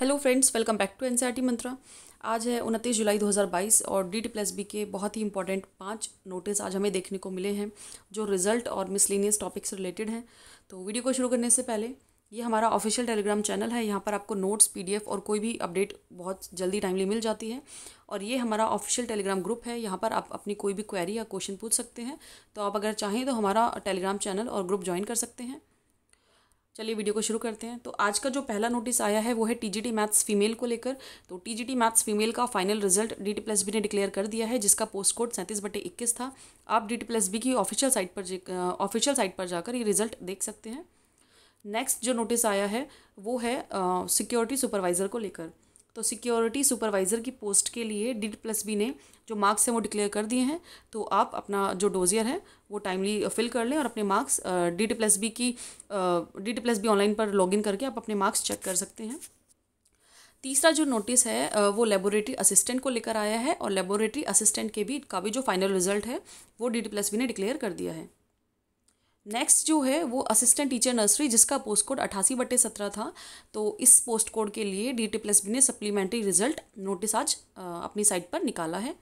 hello friends welcome back to NCERT Mantra आज है उनतीस जुलाई 2022 और डी प्लस बी के बहुत ही इंपॉर्टेंट पांच नोटिस आज हमें देखने को मिले हैं जो रिजल्ट और मिसलिनियस टॉपिक से रिलेटेड हैं तो वीडियो को शुरू करने से पहले ये हमारा ऑफिशियल टेलीग्राम चैनल है यहाँ पर आपको नोट्स पी और कोई भी अपडेट बहुत जल्दी टाइमली मिल जाती है और ये हमारा ऑफिशियल टेलीग्राम ग्रुप है यहाँ पर आप अपनी कोई भी क्वेरी या क्वेश्चन पूछ सकते हैं तो आप अगर चाहें तो हमारा टेलीग्राम चैनल और ग्रुप ज्वाइन कर सकते हैं चलिए वीडियो को शुरू करते हैं तो आज का जो पहला नोटिस आया है वो है टीजीटी मैथ्स फीमेल को लेकर तो टीजीटी मैथ्स फीमेल का final result DT plus B ने डिक्लेयर कर दिया है जिसका पोस्ट कोड सैंतीस बटे इक्कीस था आप डीटी प्लस बी की ऑफिशियल साइट पर ऑफिशियल साइट पर जाकर ये रिजल्ट देख सकते हैं नेक्स्ट जो नोटिस आया है वो है सिक्योरिटी सुपरवाइज़र को लेकर तो सिक्योरिटी सुपरवाइज़र की पोस्ट के लिए डी प्लस बी ने जो मार्क्स हैं वो डिक्लेयर कर दिए हैं तो आप अपना जो डोजियर है वो टाइमली फिल कर लें और अपने मार्क्स डी प्लस बी की डी प्लस बी ऑनलाइन पर लॉगिन करके आप अपने मार्क्स चेक कर सकते हैं तीसरा जो नोटिस है वो लेबोरेटरी असिस्टेंट को लेकर आया है और लेबोरेटरी असिस्टेंट के भी का भी जो फाइनल रिजल्ट है वो डी प्लस बी ने डिक्लेयर कर दिया है नेक्स्ट जो है वो असिस्टेंट टीचर नर्सरी जिसका पोस्ट कोड अठासी बटे सत्रह था तो इस पोस्ट कोड के लिए डी टी प्लस बी ने सप्लीमेंट्री रिजल्ट नोटिस आज अपनी साइट पर निकाला है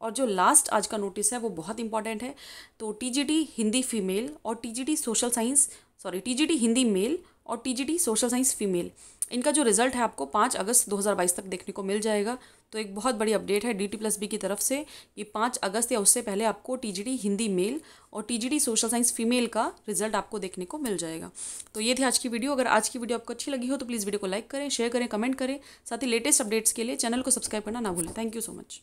और जो लास्ट आज का नोटिस है वो बहुत इंपॉर्टेंट है तो टी हिंदी फीमेल और T social science sorry T Hindi male और टी सोशल साइंस फीमेल इनका जो रिज़ल्ट है आपको पाँच अगस्त 2022 तक देखने को मिल जाएगा तो एक बहुत बड़ी अपडेट है डी टी प्लस बी की तरफ से कि पाँच अगस्त या उससे पहले आपको टी हिंदी मेल और टी सोशल साइंस फीमेल का रिजल्ट आपको देखने को मिल जाएगा तो ये थी आज की वीडियो अगर आज की वीडियो आपको अच्छी लगी हो तो प्लीज़ वीडियो को लाइक करें शेयर करें कमेंट करें साथ ही लेटेस्ट अपडेट्स के लिए चैनल को सब्सक्राइब करना ना भूलें थैंक यू सो मच